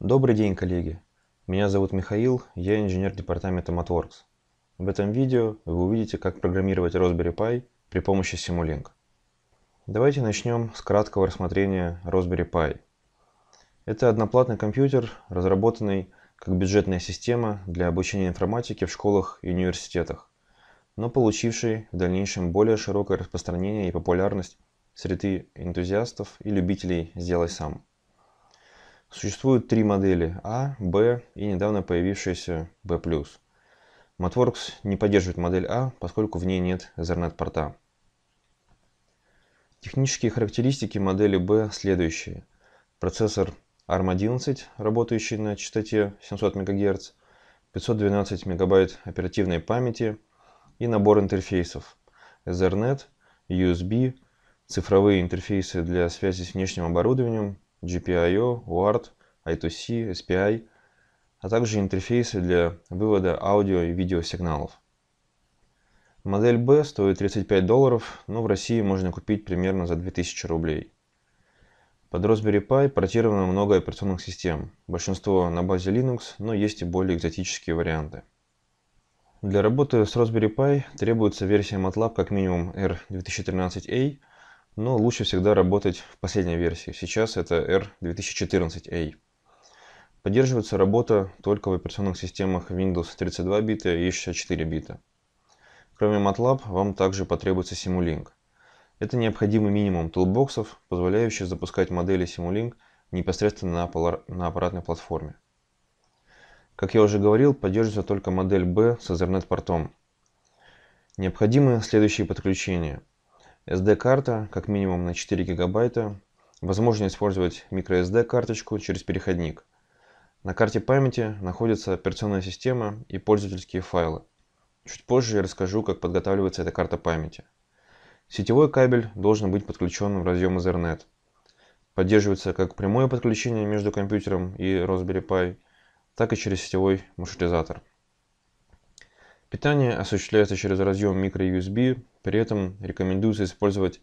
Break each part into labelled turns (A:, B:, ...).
A: Добрый день, коллеги! Меня зовут Михаил, я инженер департамента MatWorks. В этом видео вы увидите, как программировать Raspberry Pi при помощи Simulink. Давайте начнем с краткого рассмотрения Raspberry Pi. Это одноплатный компьютер, разработанный как бюджетная система для обучения информатики в школах и университетах, но получивший в дальнейшем более широкое распространение и популярность среди энтузиастов и любителей «Сделай сам». Существуют три модели А, Б и недавно появившаяся B+. Matworks не поддерживает модель А, поскольку в ней нет Ethernet-порта. Технические характеристики модели B следующие. Процессор ARM11, работающий на частоте 700 МГц, 512 МБ оперативной памяти и набор интерфейсов Ethernet, USB, цифровые интерфейсы для связи с внешним оборудованием, GPIO, UART, I2C, SPI, а также интерфейсы для вывода аудио и видеосигналов. Модель B стоит 35 долларов, но в России можно купить примерно за 2000 рублей. Под Raspberry Pi портировано много операционных систем, большинство на базе Linux, но есть и более экзотические варианты. Для работы с Raspberry Pi требуется версия MATLAB как минимум R2013A, но ну, лучше всегда работать в последней версии. Сейчас это R2014A. Поддерживается работа только в операционных системах Windows 32 бита и 64 бита. Кроме MATLAB, вам также потребуется Simulink. Это необходимый минимум тулбоксов, позволяющих запускать модели Simulink непосредственно на, на аппаратной платформе. Как я уже говорил, поддерживается только модель B с Ethernet-портом. Необходимы следующие подключения – SD-карта, как минимум на 4 гигабайта, возможно использовать microSD-карточку через переходник. На карте памяти находится операционная система и пользовательские файлы. Чуть позже я расскажу, как подготавливается эта карта памяти. Сетевой кабель должен быть подключен в разъем Ethernet. Поддерживается как прямое подключение между компьютером и Raspberry Pi, так и через сетевой маршрутизатор. Питание осуществляется через разъем microUSB, при этом рекомендуется использовать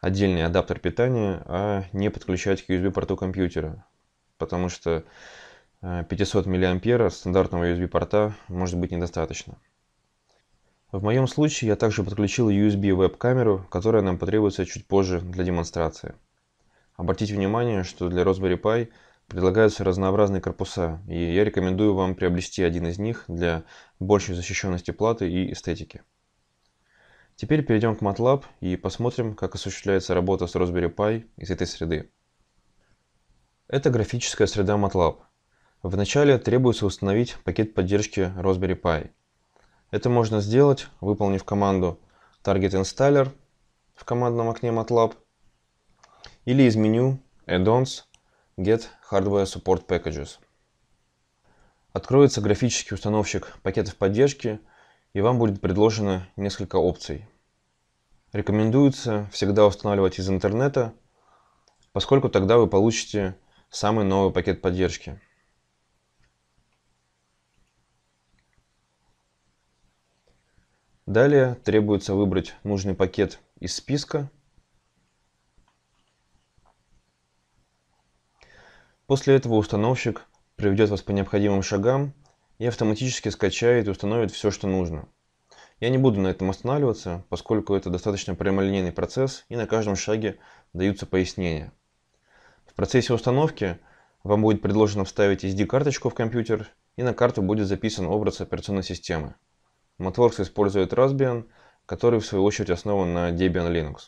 A: отдельный адаптер питания, а не подключать к USB порту компьютера, потому что 500 э, мА стандартного USB порта может быть недостаточно. В моем случае я также подключил USB веб-камеру, которая нам потребуется чуть позже для демонстрации. Обратите внимание, что для Raspberry Pi предлагаются разнообразные корпуса, и я рекомендую вам приобрести один из них для большей защищенности платы и эстетики. Теперь перейдем к MATLAB и посмотрим, как осуществляется работа с Raspberry Pi из этой среды. Это графическая среда MATLAB. Вначале требуется установить пакет поддержки Raspberry Pi. Это можно сделать, выполнив команду Target Installer в командном окне MATLAB или из меню Add-ons Get Hardware Support Packages. Откроется графический установщик пакетов поддержки, и вам будет предложено несколько опций. Рекомендуется всегда устанавливать из интернета, поскольку тогда вы получите самый новый пакет поддержки. Далее требуется выбрать нужный пакет из списка После этого установщик приведет вас по необходимым шагам и автоматически скачает и установит все, что нужно. Я не буду на этом останавливаться, поскольку это достаточно прямолинейный процесс и на каждом шаге даются пояснения. В процессе установки вам будет предложено вставить SD-карточку в компьютер и на карту будет записан образ операционной системы. Мотворкс использует Raspbian, который в свою очередь основан на Debian Linux.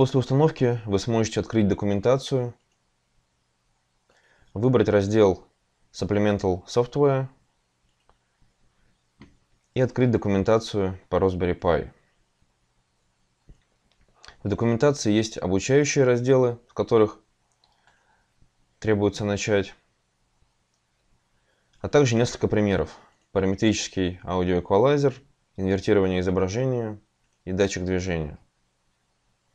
A: После установки вы сможете открыть документацию, выбрать раздел Supplemental Software и открыть документацию по Raspberry Pi. В документации есть обучающие разделы, в которых требуется начать, а также несколько примеров. Параметрический аудиоэквалайзер, инвертирование изображения и датчик движения.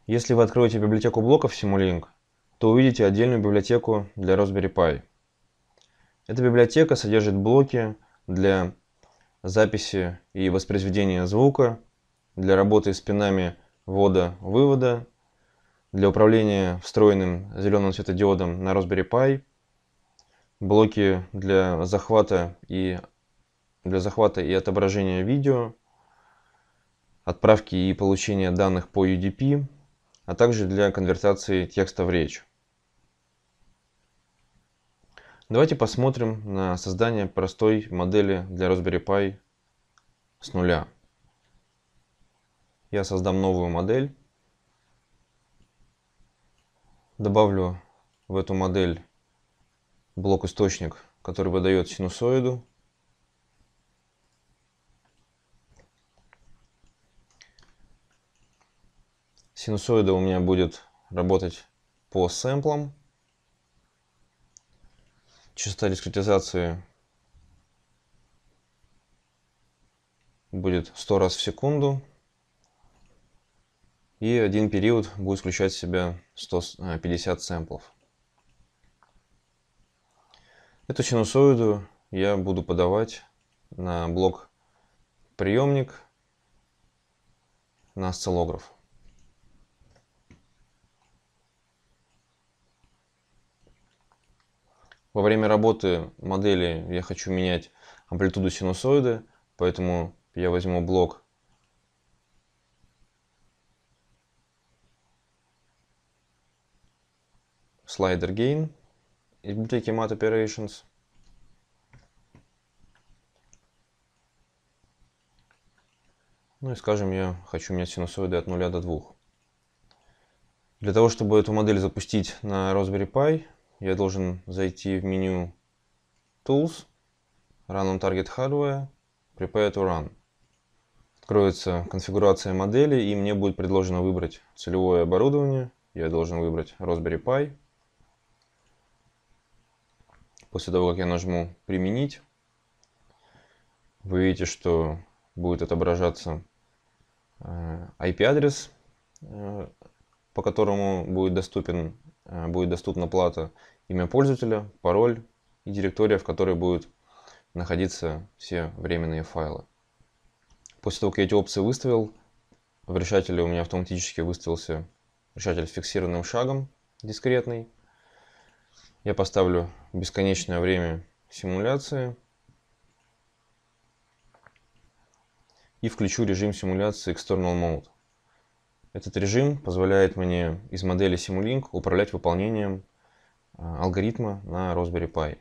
A: Если вы откроете библиотеку блоков Simulink, то увидите отдельную библиотеку для Raspberry Pi. Эта библиотека содержит блоки для записи и воспроизведения звука, для работы с пинами ввода-вывода, для управления встроенным зеленым светодиодом на Raspberry Pi, блоки для захвата и для захвата и отображения видео, отправки и получения данных по UDP, а также для конвертации текста в речь. Давайте посмотрим на создание простой модели для Raspberry Pi с нуля. Я создам новую модель. Добавлю в эту модель блок источник, который выдает синусоиду Синусоида у меня будет работать по сэмплам. Частота дискретизации будет 100 раз в секунду. И один период будет включать в себя 150 э, сэмплов. Эту синусоиду я буду подавать на блок приемник на осциллограф. Во время работы модели я хочу менять амплитуду синусоиды, поэтому я возьму блок Slider gain из библиотеки mat operations. Ну и скажем, я хочу менять синусоиды от 0 до 2. Для того, чтобы эту модель запустить на Raspberry Pi, я должен зайти в меню Tools, Run on Target Hardware, Prepare to Run. Откроется конфигурация модели, и мне будет предложено выбрать целевое оборудование. Я должен выбрать Raspberry Pi. После того, как я нажму «Применить», вы видите, что будет отображаться э, IP-адрес, э, по которому будет доступен Э, будет доступна плата, имя пользователя, пароль и директория, в которой будут находиться все временные файлы. После того, как я эти опции выставил, в решателе у меня автоматически выставился решатель с фиксированным шагом, дискретный. Я поставлю бесконечное время симуляции и включу режим симуляции External Mode. Этот режим позволяет мне из модели Simulink управлять выполнением э, алгоритма на Raspberry Pi.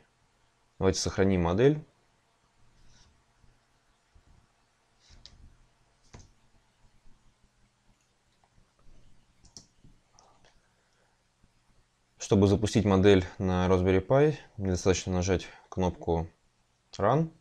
A: Давайте сохраним модель. Чтобы запустить модель на Raspberry Pi, мне достаточно нажать кнопку Run –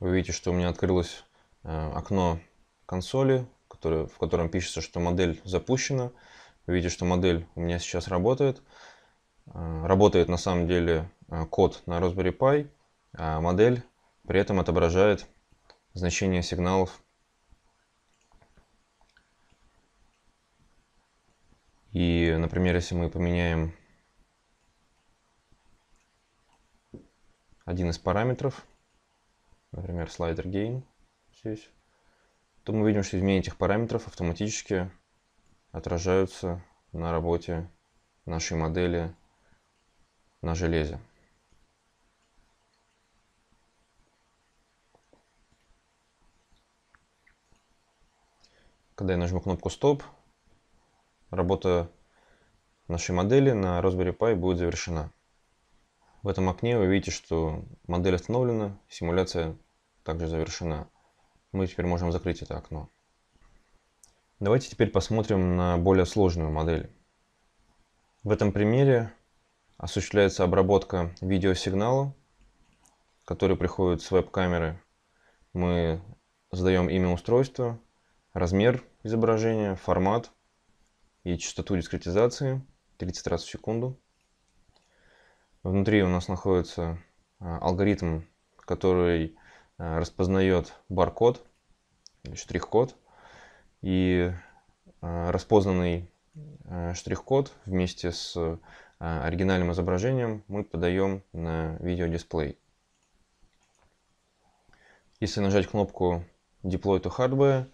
A: Вы видите, что у меня открылось э, окно консоли, в котором пишется, что модель запущена. Вы видите, что модель у меня сейчас работает. Э, работает на самом деле э, код на Raspberry Pi, а модель при этом отображает значение сигналов. И, например, если мы поменяем один из параметров – например, слайдер gain здесь, то мы видим, что изменения этих параметров автоматически отражаются на работе нашей модели на железе. Когда я нажму кнопку «Стоп», работа нашей модели на Raspberry Pi будет завершена. В этом окне вы видите, что модель остановлена, симуляция также завершена. Мы теперь можем закрыть это окно. Давайте теперь посмотрим на более сложную модель. В этом примере осуществляется обработка видеосигнала, который приходит с веб-камеры. Мы задаем имя устройства, размер изображения, формат и частоту дискретизации 30 раз в секунду. Внутри у нас находится э, алгоритм, который э, распознает баркод, э, штрих-код. И распознанный штрих-код вместе с оригинальным изображением мы подаем на видеодисплей. Если нажать кнопку Deploy to Hardware,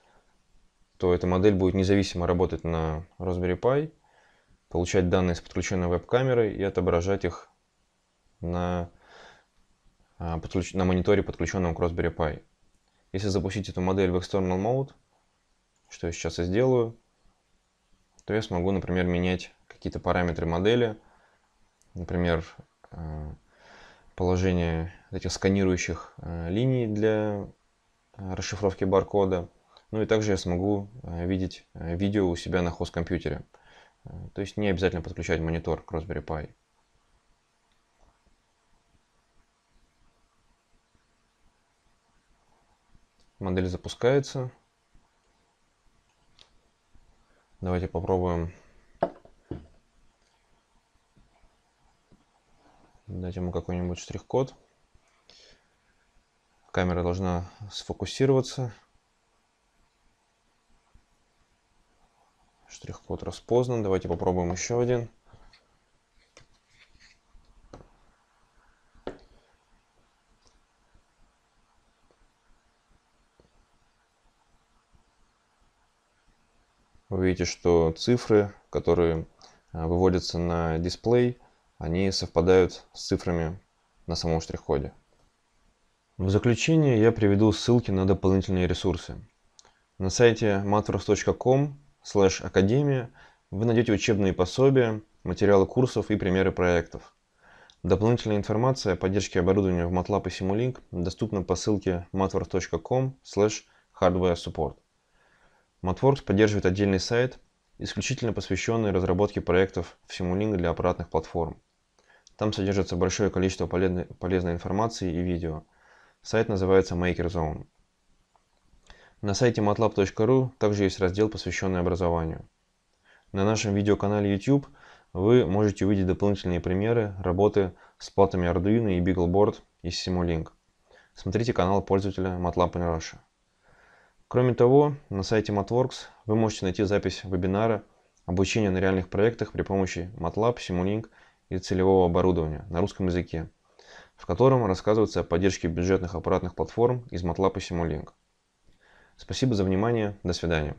A: то эта модель будет независимо работать на Raspberry Pi, получать данные с подключенной веб-камеры и отображать их на, а, на мониторе, подключенном к Raspberry Pi. Если запустить эту модель в External Mode, что я сейчас и сделаю, то я смогу, например, менять какие-то параметры модели, например, а, положение этих сканирующих а, линий для расшифровки баркода. Ну и также я смогу видеть видео у себя на хост-компьютере. То есть не обязательно подключать монитор к Raspberry Pi. Модель запускается. Давайте попробуем дать ему какой-нибудь штрих-код. Камера должна сфокусироваться. Штрих-код распознан. Давайте попробуем еще один. вы видите, что цифры, которые э, выводятся на дисплей, они совпадают с цифрами на самом штрих-коде. В заключение я приведу ссылки на дополнительные ресурсы. На сайте matros.com академия вы найдете учебные пособия, материалы курсов и примеры проектов. Дополнительная информация о поддержке оборудования в MATLAB и Simulink доступна по ссылке matwar.com slash hardware support. Matworks поддерживает отдельный сайт, исключительно посвященный разработке проектов в Simulink для аппаратных платформ. Там содержится большое количество полезной информации и видео. Сайт называется MakerZone. На сайте matlab.ru также есть раздел, посвященный образованию. На нашем видеоканале YouTube вы можете увидеть дополнительные примеры работы с платами Arduino и BeagleBoard из Simulink. Смотрите канал пользователя MATLAB in Russia. Кроме того, на сайте MatWorks вы можете найти запись вебинара «Обучение на реальных проектах при помощи MATLAB, Simulink и целевого оборудования» на русском языке, в котором рассказывается о поддержке бюджетных аппаратных платформ из MATLAB и Simulink. Спасибо за внимание, до свидания.